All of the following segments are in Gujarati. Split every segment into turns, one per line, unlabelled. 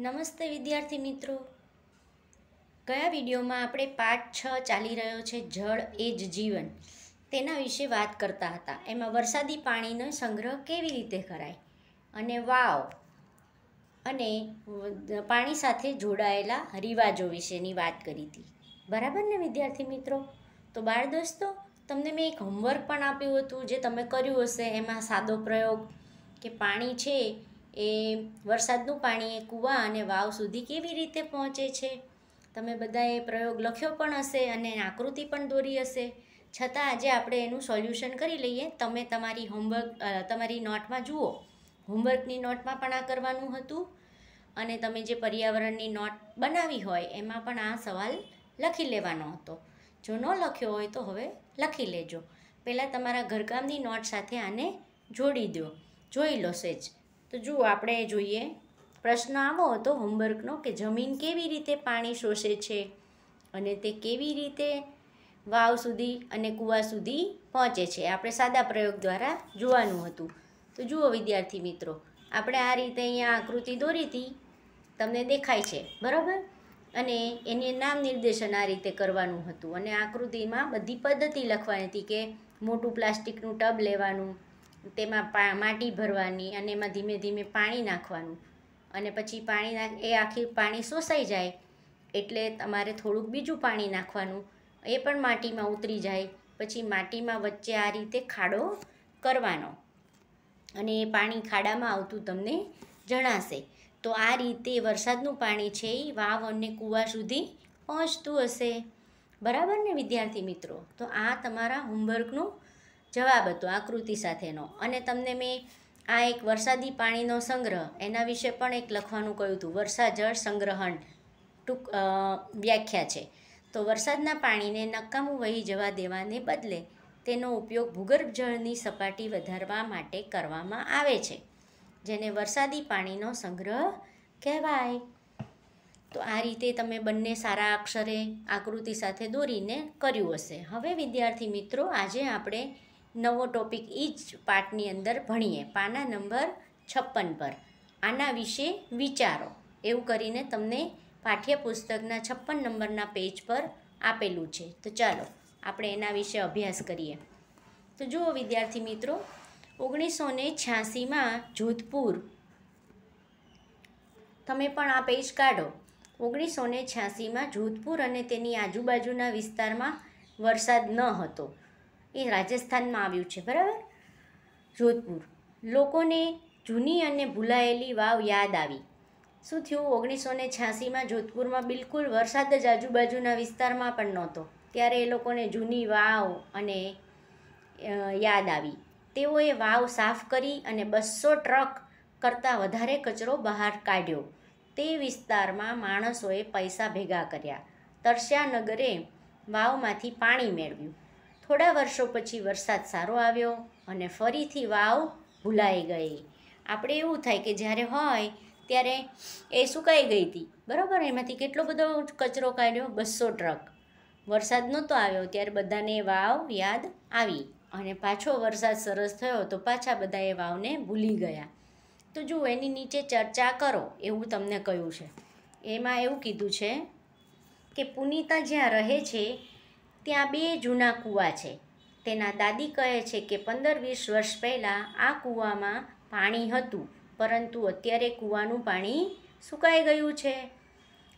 નમસ્તે વિદ્યાર્થી મિત્રો કયા વિડીયોમાં આપણે પાઠ છ ચાલી રહ્યો છે જળ એ જ જીવન તેના વિશે વાત કરતા હતા એમાં વરસાદી પાણીનો સંગ્રહ કેવી રીતે કરાય અને વાવ અને પાણી સાથે જોડાયેલા રિવાજો વિશેની વાત કરી હતી બરાબર ને વિદ્યાર્થી મિત્રો તો બાળ દોસ્તો તમને મેં એક હોમવર્ક પણ આપ્યું હતું જે તમે કર્યું હશે એમાં સાદો પ્રયોગ કે પાણી છે એ વરસાદનું પાણી એ કૂવા અને વાવ સુધી કેવી રીતે પહોંચે છે તમે બધાએ પ્રયોગ લખ્યો પણ હશે અને આકૃતિ પણ દોરી હશે છતાં આજે આપણે એનું સોલ્યુશન કરી લઈએ તમે તમારી હોમવર્ક તમારી નોટમાં જુઓ હોમવર્કની નોટમાં પણ આ કરવાનું હતું અને તમે જે પર્યાવરણની નોટ બનાવી હોય એમાં પણ આ સવાલ લખી લેવાનો હતો જો ન લખ્યો હોય તો હવે લખી લેજો પહેલાં તમારા ઘરકામની નોટ સાથે આને જોડી દો જોઈ લો સેજ તો જુઓ આપણે જોઈએ પ્રશ્ન આવો હતો હોમવર્કનો કે જમીન કેવી રીતે પાણી શોષે છે અને તે કેવી રીતે વાવ સુધી અને કૂવા સુધી પહોંચે છે આપણે સાદા પ્રયોગ દ્વારા જોવાનું હતું તો જુઓ વિદ્યાર્થી મિત્રો આપણે આ રીતે અહીંયા આકૃતિ દોરી હતી તમને દેખાય છે બરાબર અને એને નામ નિર્દેશન આ રીતે કરવાનું હતું અને આકૃતિમાં બધી પદ્ધતિ લખવાની હતી કે મોટું પ્લાસ્ટિકનું ટબ લેવાનું તેમાં માટી ભરવાની અને એમાં ધીમે ધીમે પાણી નાખવાનું અને પછી પાણી નાખ એ આખી પાણી શોષાઈ જાય એટલે તમારે થોડુંક બીજું પાણી નાખવાનું એ પણ માટીમાં ઉતરી જાય પછી માટીમાં વચ્ચે આ રીતે ખાડો કરવાનો અને એ પાણી ખાડામાં આવતું તમને જણાશે તો આ રીતે વરસાદનું પાણી છે એ વાવ અને કૂવા સુધી પહોંચતું હશે બરાબર ને વિદ્યાર્થી મિત્રો તો આ તમારા હોમવર્કનું જવાબ હતો આકૃતિ સાથેનો અને તમને મેં આ એક વરસાદી પાણીનો સંગ્રહ એના વિશે પણ એક લખવાનું કહ્યું હતું વર્ષાજળ સંગ્રહણ ટૂંક વ્યાખ્યા છે તો વરસાદના પાણીને નકામું વહી જવા દેવાને બદલે તેનો ઉપયોગ ભૂગર્ભ જળની સપાટી વધારવા માટે કરવામાં આવે છે જેને વરસાદી પાણીનો સંગ્રહ કહેવાય તો આ રીતે તમે બંને સારા અક્ષરે આકૃતિ સાથે દોરીને કર્યું હશે હવે વિદ્યાર્થી મિત્રો આજે આપણે નવો ટોપિક એ જ પાઠની અંદર ભણીએ પાના નંબર છપ્પન પર આના વિશે વિચારો એવું કરીને તમને પાઠ્યપુસ્તકના છપ્પન નંબરના પેજ પર આપેલું છે તો ચાલો આપણે એના વિશે અભ્યાસ કરીએ તો જુઓ વિદ્યાર્થી મિત્રો ઓગણીસો ને છ્યાસીમાં જોધપુર તમે પણ આ પેજ કાઢો ઓગણીસો ને છ્યાસીમાં જોધપુર અને તેની આજુબાજુના વિસ્તારમાં વરસાદ ન હતો એ રાજસ્થાનમાં આવ્યું છે બરાબર જોધપુર લોકોને જૂની અને ભૂલાયેલી વાવ યાદ આવી શું થયું ઓગણીસો ને છ્યાસીમાં જોધપુરમાં બિલકુલ વરસાદ જ આજુબાજુના વિસ્તારમાં પણ નહોતો ત્યારે એ લોકોને જૂની વાવ અને યાદ આવી તેઓએ વાવ સાફ કરી અને બસો ટ્રક કરતાં વધારે કચરો બહાર કાઢ્યો તે વિસ્તારમાં માણસોએ પૈસા ભેગા કર્યા તરસ્યા નગરે વાવમાંથી પાણી મેળવ્યું થોડા વર્ષો પછી વરસાદ સારો આવ્યો અને ફરીથી વાવ ભૂલાઈ ગઈ આપણે એવું થાય કે જ્યારે હોય ત્યારે એ સુકાઈ ગઈ હતી બરાબર એમાંથી કેટલો બધો કચરો કાઢ્યો બસો ટ્રક વરસાદ નહોતો આવ્યો ત્યારે બધાને વાવ યાદ આવી અને પાછો વરસાદ સરસ થયો તો પાછા બધા એ વાવને ભૂલી ગયા તો જુઓ એની નીચે ચર્ચા કરો એવું તમને કહ્યું છે એમાં એવું કીધું છે કે પુનિતા જ્યાં રહે છે ત્યાં બે જૂના કૂવા છે તેના દાદી કહે છે કે પંદર વીસ વર્ષ પહેલાં આ કૂવામાં પાણી હતું પરંતુ અત્યારે કૂવાનું પાણી સુકાઈ ગયું છે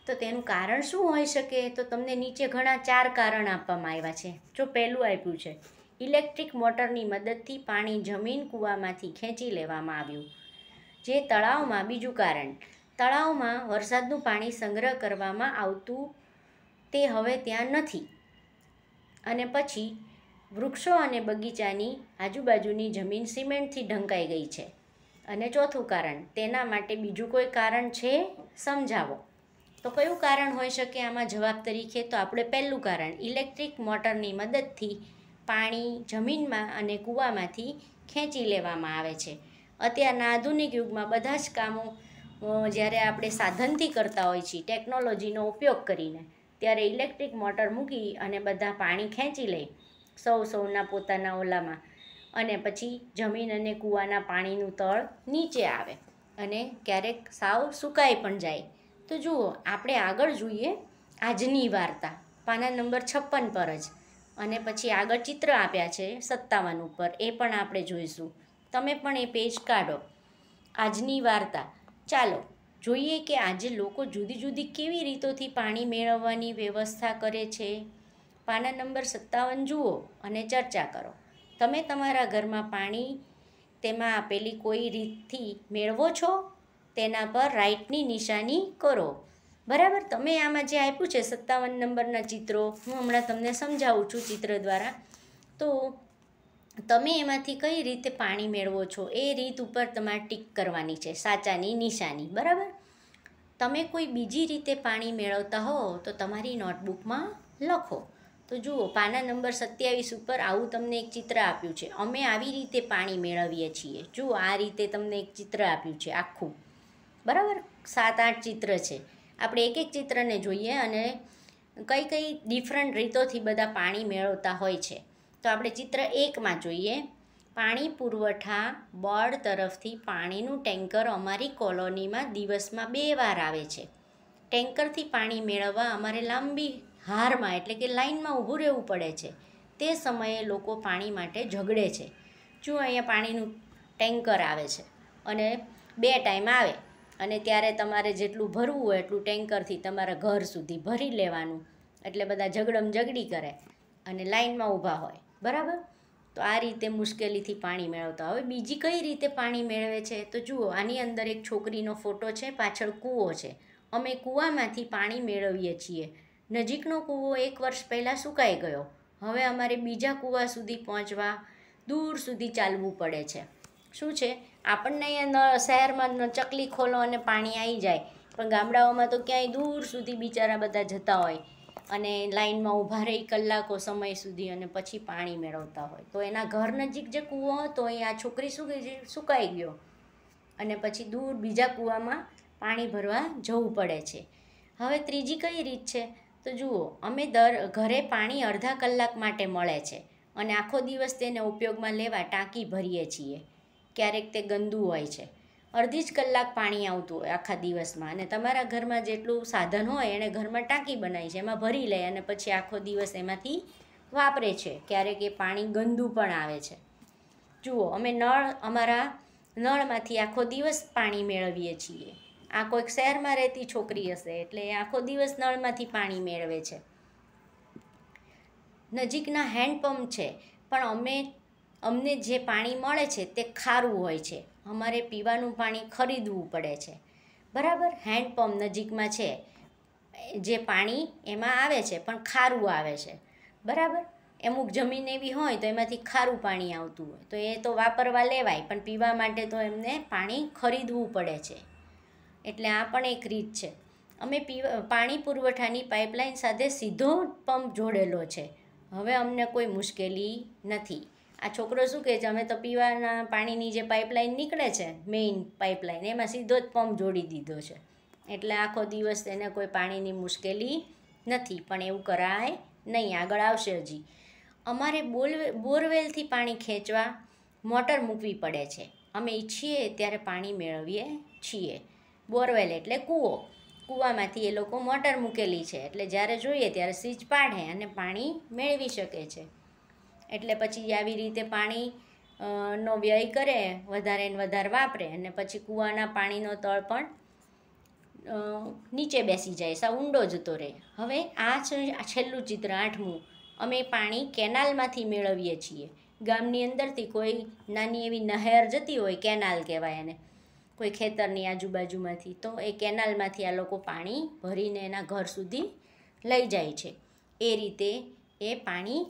તો તેનું કારણ શું હોઈ શકે તો તમને નીચે ઘણા ચાર કારણ આપવામાં આવ્યા છે જો પહેલું આપ્યું છે ઇલેક્ટ્રિક મોટરની મદદથી પાણી જમીન કૂવામાંથી ખેંચી લેવામાં આવ્યું જે તળાવમાં બીજું કારણ તળાવમાં વરસાદનું પાણી સંગ્રહ કરવામાં આવતું તે હવે ત્યાં નથી અને પછી વૃક્ષો અને બગીચાની આજુબાજુની જમીન સિમેન્ટથી ઢંકાઈ ગઈ છે અને ચોથું કારણ તેના માટે બીજું કોઈ કારણ છે સમજાવો તો કયું કારણ હોઈ શકે આમાં જવાબ તરીકે તો આપણે પહેલું કારણ ઇલેક્ટ્રિક મોટરની મદદથી પાણી જમીનમાં અને કૂવામાંથી ખેંચી લેવામાં આવે છે અત્યારના આધુનિક યુગમાં બધા જ કામો જ્યારે આપણે સાધનથી કરતા હોઈએ છીએ ટેકનોલોજીનો ઉપયોગ કરીને ત્યારે ઇલેક્ટ્રિક મોટર મૂકી અને બધા પાણી ખેંચી લે સૌ સૌના પોતાના ઓલામાં અને પછી જમીન અને કૂવાના પાણીનું તળ નીચે આવે અને ક્યારેક સાવ સુકાઈ પણ જાય તો જુઓ આપણે આગળ જોઈએ આજની વાર્તા પાના નંબર છપ્પન પર જ અને પછી આગળ ચિત્ર આપ્યા છે સત્તાવન ઉપર એ પણ આપણે જોઈશું તમે પણ એ પેજ કાઢો આજની વાર્તા ચાલો જોઈએ કે આજે લોકો જુદી જુદી કેવી રીતોથી પાણી મેળવવાની વ્યવસ્થા કરે છે પાના નંબર સત્તાવન જુઓ અને ચર્ચા કરો તમે તમારા ઘરમાં પાણી તેમાં આપેલી કોઈ રીતથી મેળવો છો તેના પર રાઇટની નિશાની કરો બરાબર તમે આમાં જે આપ્યું છે સત્તાવન નંબરના ચિત્રો હું હમણાં તમને સમજાવું છું ચિત્ર દ્વારા તો તમે એમાંથી કઈ રીતે પાણી મેળવો છો એ રીત ઉપર તમારે ટીક કરવાની છે સાચાની નિશાની બરાબર તમે કોઈ બીજી રીતે પાણી મેળવતા હો તો તમારી નોટબુકમાં લખો તો જુઓ પાના નંબર સત્યાવીસ ઉપર આવું તમને એક ચિત્ર આપ્યું છે અમે આવી રીતે પાણી મેળવીએ છીએ જુઓ આ રીતે તમને એક ચિત્ર આપ્યું છે આખું બરાબર સાત આઠ ચિત્ર છે આપણે એક એક ચિત્રને જોઈએ અને કઈ કઈ ડિફરન્ટ રીતોથી બધા પાણી મેળવતા હોય છે તો આપણે ચિત્ર એકમાં જોઈએ પાણી પુરવઠા બોર્ડ તરફથી પાણીનું ટેન્કર અમારી કોલોનીમાં દિવસમાં બે વાર આવે છે ટેન્કરથી પાણી મેળવવા અમારે લાંબી હારમાં એટલે કે લાઇનમાં ઊભું રહેવું પડે છે તે સમયે લોકો પાણી માટે ઝઘડે છે જો અહીંયા પાણીનું ટેન્કર આવે છે અને બે ટાઈમ આવે અને ત્યારે તમારે જેટલું ભરવું હોય એટલું ટેન્કરથી તમારા ઘર સુધી ભરી લેવાનું એટલે બધા ઝઘડમ ઝઘડી કરે અને લાઇનમાં ઊભા હોય બરાબર તો આ રીતે મુશ્કેલીથી પાણી મેળવતા હવે બીજી કઈ રીતે પાણી મેળવે છે તો જુઓ આની અંદર એક છોકરીનો ફોટો છે પાછળ કૂવો છે અમે કૂવામાંથી પાણી મેળવીએ છીએ નજીકનો કૂવો એક વર્ષ પહેલાં સુકાઈ ગયો હવે અમારે બીજા કૂવા સુધી પહોંચવા દૂર સુધી ચાલવું પડે છે શું છે આપણને અહીંયા શહેરમાં ચકલી ખોલો અને પાણી આવી જાય પણ ગામડાઓમાં તો ક્યાંય દૂર સુધી બિચારા બધા જતા હોય અને લાઇનમાં ઊભા રહી કલાકો સમય સુધી અને પછી પાણી મેળવતા હોય તો એના ઘર નજીક જે કૂવો હતો એ આ છોકરી સુકાઈ ગયો અને પછી દૂર બીજા કૂવામાં પાણી ભરવા જવું પડે છે હવે ત્રીજી કઈ રીત છે તો જુઓ અમે દર ઘરે પાણી અડધા કલાક માટે મળે છે અને આખો દિવસ તેને ઉપયોગમાં લેવા ટાંકી ભરીએ છીએ ક્યારેક તે ગંદુ હોય છે અડધી જ કલાક પાણી આવતું હોય આખા દિવસમાં અને તમારા ઘરમાં જેટલું સાધન હોય એણે ઘરમાં ટાંકી બનાવી છે એમાં ભરી લે અને પછી આખો દિવસ એમાંથી વાપરે છે ક્યારેક એ પાણી ગંદુ પણ આવે છે જુઓ અમે નળ અમારા નળમાંથી આખો દિવસ પાણી મેળવીએ છીએ આ કોઈક શહેરમાં રહેતી છોકરી હશે એટલે એ આખો દિવસ નળમાંથી પાણી મેળવે છે નજીકના હેન્ડપંપ છે પણ અમે અમને જે પાણી મળે છે તે ખારું હોય છે અમારે પીવાનું પાણી ખરીદવું પડે છે બરાબર હેન્ડપંપ નજીકમાં છે જે પાણી એમાં આવે છે પણ ખારું આવે છે બરાબર અમુક જમીન એવી હોય તો એમાંથી ખારું પાણી આવતું હોય તો એ તો વાપરવા લેવાય પણ પીવા માટે તો એમને પાણી ખરીદવું પડે છે એટલે આ પણ એક રીત છે અમે પીવા પાણી પુરવઠાની પાઇપલાઇન સાથે સીધો પંપ જોડેલો છે હવે અમને કોઈ મુશ્કેલી નથી આ છોકરો શું કહે છે અમે તો પીવાના પાણીની જે પાઇપલાઇન નીકળે છે મેઇન પાઇપલાઇન એમાં સીધો જ પંપ જોડી દીધો છે એટલે આખો દિવસ તેને કોઈ પાણીની મુશ્કેલી નથી પણ એવું કરાય નહીં આગળ આવશે હજી અમારે બોલ બોરવેલથી પાણી ખેંચવા મોટર મૂકવી પડે છે અમે ઈચ્છીએ ત્યારે પાણી મેળવીએ છીએ બોરવેલ એટલે કૂવો કૂવામાંથી એ લોકો મોટર મૂકેલી છે એટલે જ્યારે જોઈએ ત્યારે સ્વિચ પાડે અને પાણી મેળવી શકે છે એટલે પછી આવી રીતે પાણી નો વ્યય કરે વધારે ને વધારે વાપરે અને પછી કૂવાના પાણીનો તળ પણ નીચે બેસી જાય સા ઊંડો જતો રહે હવે આ છેલ્લું ચિત્ર આઠમું અમે પાણી કેનાલમાંથી મેળવીએ છીએ ગામની અંદરથી કોઈ નાની એવી નહેર જતી હોય કેનાલ કહેવાય એને કોઈ ખેતરની આજુબાજુમાંથી તો એ કેનાલમાંથી આ લોકો પાણી ભરીને એના ઘર સુધી લઈ જાય છે એ રીતે એ પાણી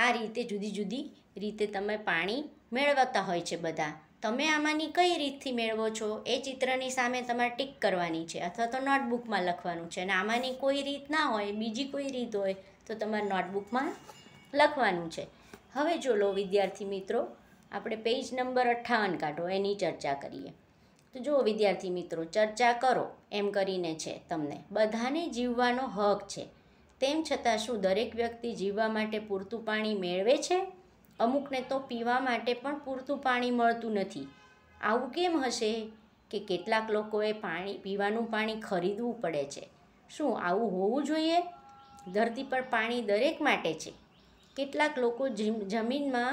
આ રીતે જુદી જુદી રીતે તમે પાણી મેળવતા હોય છે બધા તમે આમાંની કઈ રીતથી મેળવો છો એ ચિત્રની સામે તમારે ટીક કરવાની છે અથવા તો નોટબુકમાં લખવાનું છે અને આમાંની કોઈ રીત ના હોય બીજી કોઈ રીત હોય તો તમારે નોટબુકમાં લખવાનું છે હવે જો લો વિદ્યાર્થી મિત્રો આપણે પેજ નંબર અઠ્ઠાવન કાઢો એની ચર્ચા કરીએ તો જુઓ વિદ્યાર્થી મિત્રો ચર્ચા કરો એમ કરીને છે તમને બધાને જીવવાનો હક છે તેમ છતાં શું દરેક વ્યક્તિ જીવવા માટે પૂરતું પાણી મેળવે છે અમુકને તો પીવા માટે પણ પૂરતું પાણી મળતું નથી આવું કેમ હશે કે કેટલાક લોકોએ પાણી પીવાનું પાણી ખરીદવું પડે છે શું આવું હોવું જોઈએ ધરતી પર પાણી દરેક માટે છે કેટલાક લોકો જમીનમાં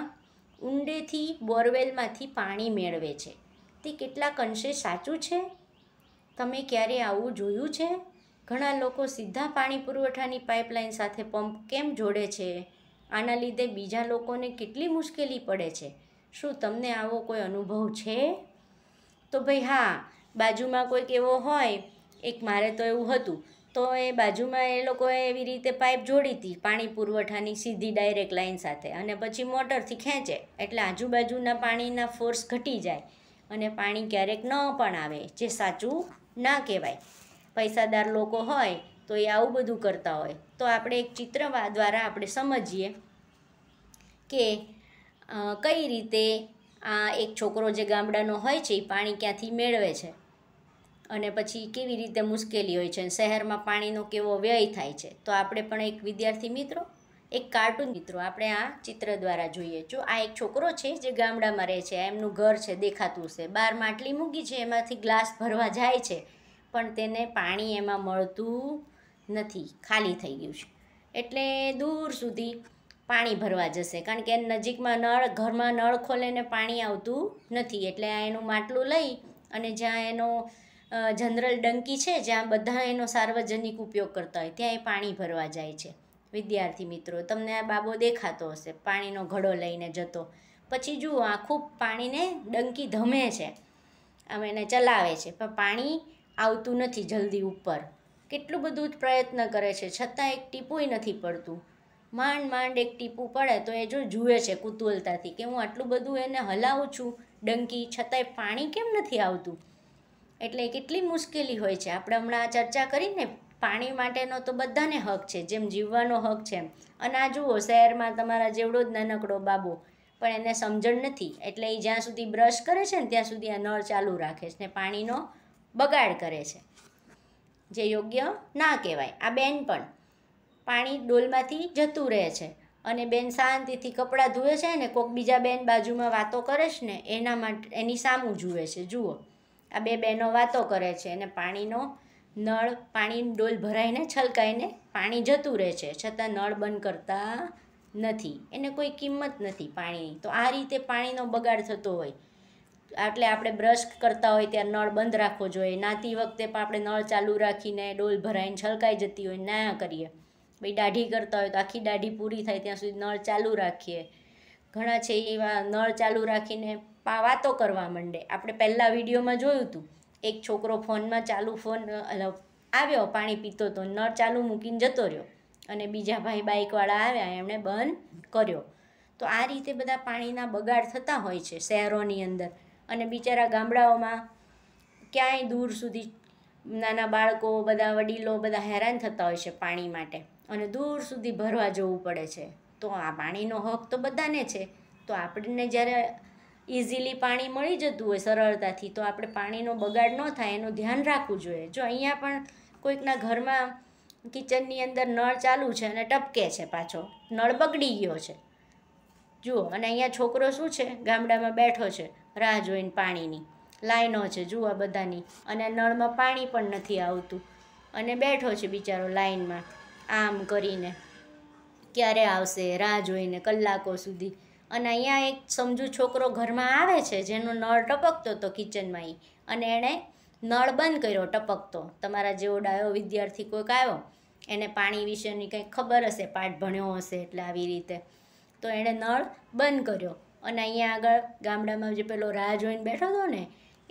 ઊંડેથી બોરવેલમાંથી પાણી મેળવે છે તે કેટલાક અંશે સાચું છે તમે ક્યારે આવું જોયું છે ઘણા લોકો સીધા પાણી પુરવઠાની પાઇપલાઇન સાથે પંપ કેમ જોડે છે આના લીધે બીજા લોકોને કેટલી મુશ્કેલી પડે છે શું તમને આવો કોઈ અનુભવ છે તો ભાઈ હા બાજુમાં કોઈક એવો હોય એક મારે તો એવું હતું તો એ બાજુમાં એ લોકોએ એવી રીતે પાઇપ જોડી હતી પાણી પુરવઠાની સીધી ડાયરેક્ટ લાઇન સાથે અને પછી મોટરથી ખેંચે એટલે આજુબાજુના પાણીના ફોર્સ ઘટી જાય અને પાણી ક્યારેક ન પણ આવે જે સાચું ના કહેવાય પૈસાદાર લોકો હોય તો એ આવું બધું કરતા હોય તો આપણે એક ચિત્ર દ્વારા આપણે સમજીએ કે કઈ રીતે આ એક છોકરો જે ગામડાનો હોય છે એ પાણી ક્યાંથી મેળવે છે અને પછી કેવી રીતે મુશ્કેલી હોય છે શહેરમાં પાણીનો કેવો વ્યય થાય છે તો આપણે પણ એક વિદ્યાર્થી મિત્રો એક કાર્ટૂન મિત્રો આપણે આ ચિત્ર દ્વારા જોઈએ જો આ એક છોકરો છે જે ગામડામાં રહે છે એમનું ઘર છે દેખાતું છે બહાર માટલી મૂકી છે એમાંથી ગ્લાસ ભરવા જાય છે પણ તેને પાણી એમાં મળતું નથી ખાલી થઈ ગયું છે એટલે દૂર સુધી પાણી ભરવા જશે કારણ કે નજીકમાં નળ ઘરમાં નળ ખોલે પાણી આવતું નથી એટલે આ એનું માટલું લઈ અને જ્યાં એનો જનરલ ડંકી છે જ્યાં બધા એનો સાર્વજનિક ઉપયોગ કરતા હોય ત્યાં એ પાણી ભરવા જાય છે વિદ્યાર્થી મિત્રો તમને આ બાબો દેખાતો હશે પાણીનો ઘડો લઈને જતો પછી જુઓ આ ખૂબ પાણીને ડંકી ધમે છે આમ એને ચલાવે છે પણ પાણી આવતું નથી જલ્દી ઉપર કેટલું બધું જ પ્રયત્ન કરે છે છતાં એક ટીપુંય નથી પડતું માંડ માંડ એક ટીપું પડે તો એ જો જુએ છે કુતૂહલતાથી કે હું આટલું બધું એને હલાવું છું ડંકી છતાંય પાણી કેમ નથી આવતું એટલે કેટલી મુશ્કેલી હોય છે આપણે હમણાં ચર્ચા કરીને પાણી માટેનો તો બધાને હક છે જેમ જીવવાનો હક છે અને આ જુઓ શહેરમાં તમારા જેવડો જ નાનકડો બાબો પણ એને સમજણ નથી એટલે એ જ્યાં સુધી બ્રશ કરે છે ને ત્યાં સુધી આ નળ ચાલુ રાખે છે ને પાણીનો બગાડ કરે છે જે યોગ્ય ના કહેવાય આ બેન પણ પાણી ડોલમાંથી જતું રહે છે અને બેન શાંતિથી કપડાં ધુએ છે ને કોઈક બીજા બેન બાજુમાં વાતો કરે છે ને એના માટે એની સામું જુએ છે જુઓ આ બે બહેનો વાતો કરે છે અને પાણીનો નળ પાણી ડોલ ભરાઈને છલકાઈને પાણી જતું રહે છે છતાં નળ બંધ કરતા નથી એને કોઈ કિંમત નથી પાણીની તો આ રીતે પાણીનો બગાડ થતો હોય એટલે આપણે બ્રશ કરતા હોય ત્યારે નળ બંધ રાખવો જોઈએ નાતી વખતે પણ આપણે નળ ચાલુ રાખીને ડોલ ભરાઈને છલકાઈ જતી હોય ના કરીએ ભાઈ દાઢી કરતા હોય તો આખી દાઢી પૂરી થાય ત્યાં સુધી નળ ચાલુ રાખીએ ઘણા છે એવા નળ ચાલુ રાખીને વાતો કરવા માંડે આપણે પહેલાં વિડીયોમાં જોયું હતું એક છોકરો ફોનમાં ચાલુ ફોન આવ્યો પાણી પીતો હતો નળ ચાલુ મૂકીને જતો રહ્યો અને બીજા ભાઈ બાઇકવાળા આવ્યા એમણે બંધ કર્યો તો આ રીતે બધા પાણીના બગાડ થતા હોય છે શહેરોની અંદર અને બિચારા ગામડાઓમાં ક્યાંય દૂર સુધી નાના બાળકો બધા વડીલો બધા હેરાન થતા હોય છે પાણી માટે અને દૂર સુધી ભરવા જવું પડે છે તો આ પાણીનો હક તો બધાને છે તો આપણને જ્યારે ઇઝીલી પાણી મળી જતું હોય સરળતાથી તો આપણે પાણીનો બગાડ ન થાય એનું ધ્યાન રાખવું જોઈએ જો અહીંયા પણ કોઈકના ઘરમાં કિચનની અંદર નળ ચાલુ છે અને ટપકે છે પાછો નળ બગડી ગયો છે જુઓ અને અહીંયા છોકરો શું છે ગામડામાં બેઠો છે રાહ જોઈને પાણીની લાઈનો છે જુઓ બધાની અને નળમાં પાણી પણ નથી આવતું અને બેઠો છે બિચારો લાઈનમાં આમ કરીને ક્યારે આવશે રાહ જોઈને કલાકો સુધી અને અહીંયા એક સમજુ છોકરો ઘરમાં આવે છે જેનો નળ ટપકતો હતો કિચનમાં અને એણે નળ બંધ કર્યો ટપકતો તમારા જેવો ડાયો વિદ્યાર્થી કોઈક આવ્યો એને પાણી વિશેની કંઈક ખબર હશે પાઠ ભણ્યો હશે એટલે આવી રીતે તો એણે નળ બંધ કર્યો અને અહીંયા આગળ ગામડામાં જે પેલો રાહ જોઈને બેઠો હતો ને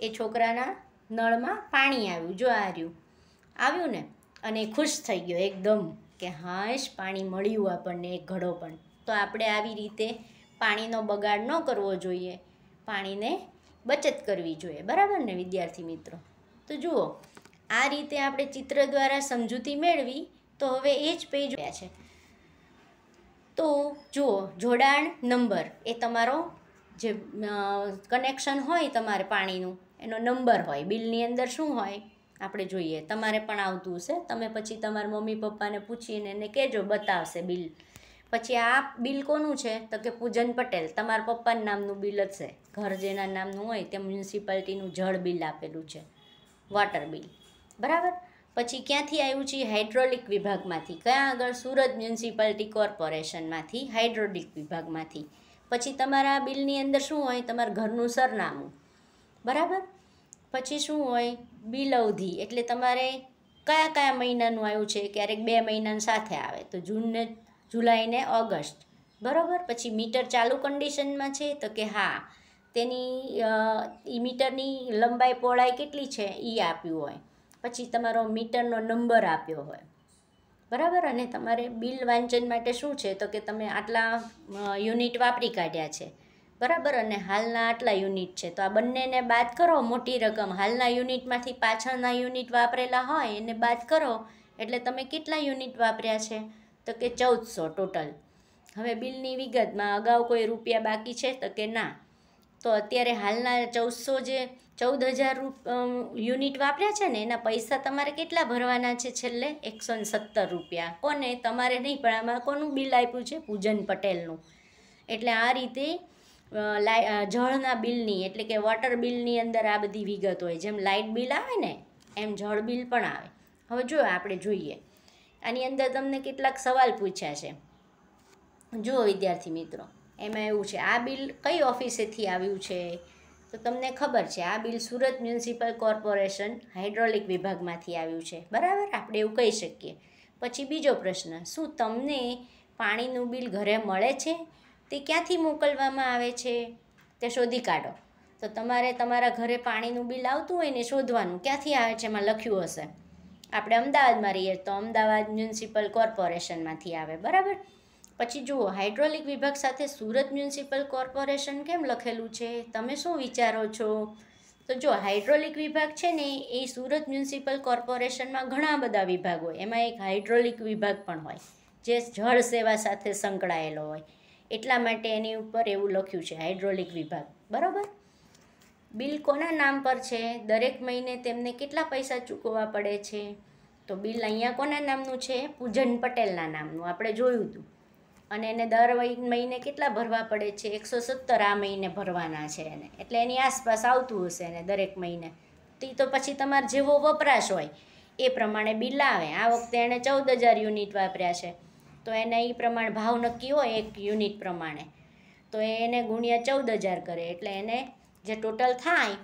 એ છોકરાના નળમાં પાણી આવ્યું જો આર્યું આવ્યું ને અને ખુશ થઈ ગયો એકદમ કે હાશ પાણી મળ્યું આપણને એક ઘડો પણ તો આપણે આવી રીતે પાણીનો બગાડ ન કરવો જોઈએ પાણીને બચત કરવી જોઈએ બરાબર ને વિદ્યાર્થી મિત્રો તો જુઓ આ રીતે આપણે ચિત્ર દ્વારા સમજૂતી મેળવી તો હવે એ જ પેજ છે તો જુઓ જોડાણ નંબર એ તમારો જે કનેક્શન હોય તમારે પાણીનું એનો નંબર હોય બિલની અંદર શું હોય આપણે જોઈએ તમારે પણ આવતું હશે તમે પછી તમારા મમ્મી પપ્પાને પૂછીને એને કહેજો બતાવશે બિલ પછી આ બિલ કોનું છે તો કે પૂજન પટેલ તમારા પપ્પાના નામનું બિલ હશે ઘર જેના નામનું હોય તે મ્યુનિસિપાલિટીનું જળ બિલ આપેલું છે વોટર બિલ બરાબર પછી ક્યાંથી આવ્યું છે હાઇડ્રોલિક વિભાગમાંથી કયા આગળ સુરત મ્યુનિસિપાલિટી કોર્પોરેશનમાંથી હાઇડ્રોલિક વિભાગમાંથી પછી તમારા બિલની અંદર શું હોય તમારા ઘરનું સરનામું બરાબર પછી શું હોય બિલ અવધિ એટલે તમારે કયા કયા મહિનાનું આવ્યું છે ક્યારેક બે મહિનાની સાથે આવે તો જૂનને જુલાઈને ઓગસ્ટ બરાબર પછી મીટર ચાલુ કન્ડિશનમાં છે તો કે હા તેની મીટરની લંબાઈ પહોળાઈ કેટલી છે એ આપ્યું હોય પછી તમારો મીટરનો નંબર આપ્યો હોય બરાબર અને તમારે બિલ વાંચન માટે શું છે તો કે તમે આટલા યુનિટ વાપરી કાઢ્યા છે બરાબર અને હાલના આટલા યુનિટ છે તો આ બંનેને બાદ કરો મોટી રકમ હાલના યુનિટમાંથી પાછળના યુનિટ વાપરેલા હોય એને બાદ કરો એટલે તમે કેટલા યુનિટ વાપર્યા છે તો કે ચૌદસો ટોટલ હવે બિલની વિગતમાં અગાઉ કોઈ રૂપિયા બાકી છે તો કે ના તો અત્યારે હાલના ચૌદસો જે ચૌદ હજાર યુનિટ વાપર્યા છે ને એના પૈસા તમારે કેટલા ભરવાના છે છેલ્લે એકસો ને સત્તર રૂપિયા કોને તમારે નહીં પણ આમાં કોનું બિલ આપ્યું છે પૂજન પટેલનું એટલે આ રીતે જળના બિલની એટલે કે વોટર બિલની અંદર આ બધી વિગત હોય જેમ લાઇટ બિલ આવે ને એમ જળ બિલ પણ આવે હવે જો આપણે જોઈએ આની અંદર તમને કેટલાક સવાલ પૂછ્યા છે જુઓ વિદ્યાર્થી મિત્રો એમાં એવું છે આ બિલ કઈ ઓફિસેથી આવ્યું છે તો તમને ખબર છે આ bill Surat municipal corporation hydraulic વિભાગમાંથી આવ્યું છે બરાબર આપણે એવું કહી શકીએ પછી બીજો પ્રશ્ન શું તમને પાણીનું બિલ ઘરે મળે છે તે ક્યાંથી મોકલવામાં આવે છે તે શોધી કાઢો તો તમારે તમારા ઘરે પાણીનું બિલ આવતું હોય ને શોધવાનું ક્યાંથી આવે છે એમાં લખ્યું હશે આપણે અમદાવાદમાં રહીએ તો અમદાવાદ મ્યુનિસિપલ કોર્પોરેશનમાંથી આવે બરાબર પછી જુઓ હાઇડ્રોલિક વિભાગ સાથે સુરત મ્યુનિસિપલ કોર્પોરેશન કેમ લખેલું છે તમે શું વિચારો છો તો જો હાઇડ્રોલિક વિભાગ છે ને એ સુરત મ્યુનિસિપલ કોર્પોરેશનમાં ઘણા બધા વિભાગ હોય એમાં એક હાઇડ્રોલિક વિભાગ પણ હોય જે જળ સેવા સાથે સંકળાયેલો હોય એટલા માટે એની ઉપર એવું લખ્યું છે હાઇડ્રોલિક વિભાગ બરાબર બિલ કોના નામ પર છે દરેક મહિને તેમને કેટલા પૈસા ચૂકવવા પડે છે તો બિલ અહીંયા કોના નામનું છે પૂજન પટેલના નામનું આપણે જોયું હતું અને એને દર મહિને કેટલા ભરવા પડે છે એકસો સત્તર આ મહિને ભરવાના છે એને એટલે એની આસપાસ આવતું હશે એને દરેક મહિને તે તો પછી તમારે જેવો વપરાશ હોય એ પ્રમાણે બિલ આવે આ વખતે એણે ચૌદ હજાર યુનિટ વાપર્યા છે તો એને એ પ્રમાણે ભાવ નક્કી હોય એક યુનિટ પ્રમાણે તો એને ગુણ્યા ચૌદ હજાર કરે એટલે એને જે ટોટલ થાય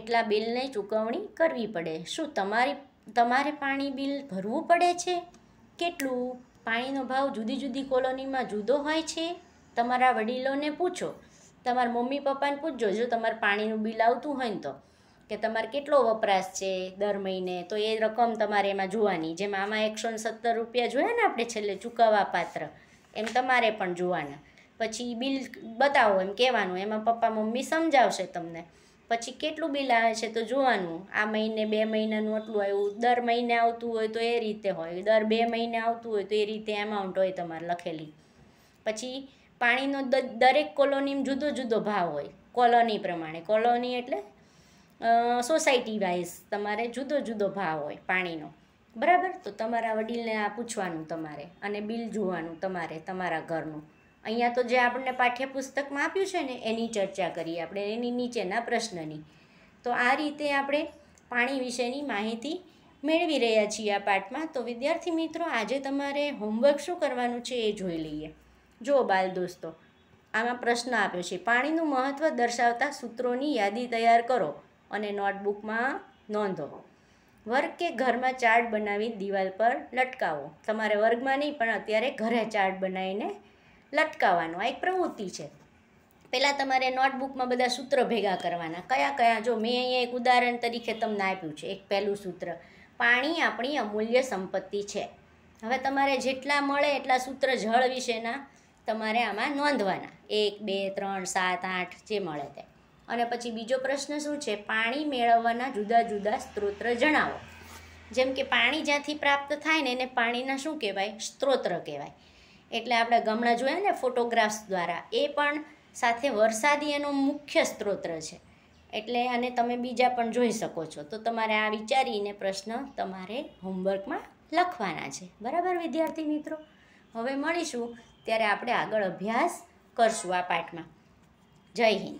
એટલા બિલને ચૂકવણી કરવી પડે શું તમારી તમારે પાણી બિલ ભરવું પડે છે કેટલું પાણીનો ભાવ જુદી જુદી કોલોનીમાં જુદો હોય છે તમારા વડીલોને પૂછો તમારા મમ્મી પપ્પાને પૂછજો જો તમારે પાણીનું બિલ આવતું હોય ને તો કે તમારે કેટલો વપરાશ છે દર મહિને તો એ રકમ તમારે એમાં જોવાની જેમ આમાં એકસો સત્તર રૂપિયા જોયા ને આપણે છેલ્લે ચૂકવવા પાત્ર એમ તમારે પણ જોવાના પછી બિલ બતાવો એમ કહેવાનું એમાં પપ્પા મમ્મી સમજાવશે તમને પછી કેટલું બિલ આવે છે તો જોવાનું આ મહિને બે મહિનાનું આટલું આવ્યું દર મહિને આવતું હોય તો એ રીતે હોય દર બે મહિને આવતું હોય તો એ રીતે એમાઉન્ટ હોય તમારે લખેલી પછી પાણીનો દરેક કોલોનીમાં જુદો જુદો ભાવ હોય કોલોની પ્રમાણે કોલોની એટલે સોસાયટી વાઇઝ તમારે જુદો જુદો ભાવ હોય પાણીનો બરાબર તો તમારા વડીલને આ પૂછવાનું તમારે અને બિલ જોવાનું તમારે તમારા ઘરનું અહીંયા તો જે આપણને પાઠ્યપુસ્તકમાં આપ્યું છે ને એની ચર્ચા કરીએ આપણે એની નીચેના પ્રશ્નની તો આ રીતે આપણે પાણી વિશેની માહિતી મેળવી રહ્યા છીએ આ પાઠમાં તો વિદ્યાર્થી મિત્રો આજે તમારે હોમવર્ક શું કરવાનું છે એ જોઈ લઈએ જો બાલ દોસ્તો આમાં પ્રશ્ન આપ્યો છે પાણીનું મહત્ત્વ દર્શાવતા સૂત્રોની યાદી તૈયાર કરો અને નોટબુકમાં નોંધો વર્ગ કે ઘરમાં ચાર્ટ બનાવી દિવાલ પર લટકાવો તમારે વર્ગમાં નહીં પણ અત્યારે ઘરે ચાર્ટ બનાવીને લટકાવવાનો આ એક પ્રવૃત્તિ છે પહેલાં તમારે નોટબુકમાં બધા સૂત્ર ભેગા કરવાના કયા કયા જો મેં અહીંયા એક ઉદાહરણ તરીકે તમને આપ્યું છે એક પહેલું સૂત્ર પાણી આપણી અમૂલ્ય સંપત્તિ છે હવે તમારે જેટલા મળે એટલા સૂત્ર જળ વિશેના તમારે આમાં નોંધવાના એક બે ત્રણ સાત આઠ જે મળે તે અને પછી બીજો પ્રશ્ન શું છે પાણી મેળવવાના જુદા જુદા સ્ત્રોત્ર જણાવો જેમ કે પાણી જ્યાંથી પ્રાપ્ત થાય ને એને પાણીના શું કહેવાય સ્ત્રોત્ર કહેવાય એટલે આપણે ગમણા જોયા ને ફોટોગ્રાફ્સ દ્વારા એ પણ સાથે વરસાદી એનો મુખ્ય સ્ત્રોત છે એટલે અને તમે બીજા પણ જોઈ શકો છો તો તમારે આ વિચારીને પ્રશ્ન તમારે હોમવર્કમાં લખવાના છે બરાબર વિદ્યાર્થી મિત્રો હવે મળીશું ત્યારે આપણે આગળ અભ્યાસ કરશું આ પાઠમાં જય હિન્દ